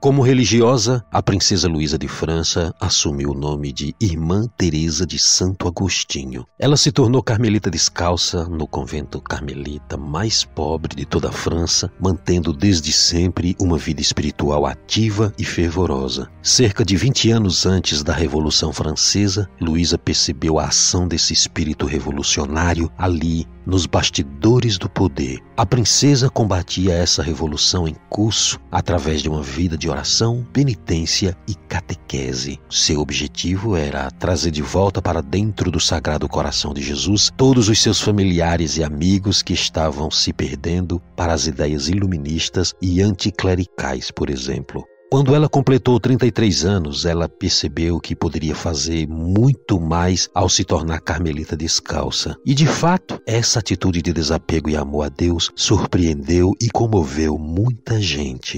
Como religiosa, a princesa Luísa de França assumiu o nome de Irmã Teresa de Santo Agostinho. Ela se tornou carmelita descalça no convento carmelita mais pobre de toda a França, mantendo desde sempre uma vida espiritual ativa e fervorosa. Cerca de 20 anos antes da Revolução Francesa, Luísa percebeu a ação desse espírito revolucionário ali nos bastidores do poder. A princesa combatia essa revolução em curso através de uma vida de oração, penitência e catequese. Seu objetivo era trazer de volta para dentro do Sagrado Coração de Jesus todos os seus familiares e amigos que estavam se perdendo para as ideias iluministas e anticlericais, por exemplo. Quando ela completou 33 anos, ela percebeu que poderia fazer muito mais ao se tornar carmelita descalça. E de fato, essa atitude de desapego e amor a Deus surpreendeu e comoveu muita gente.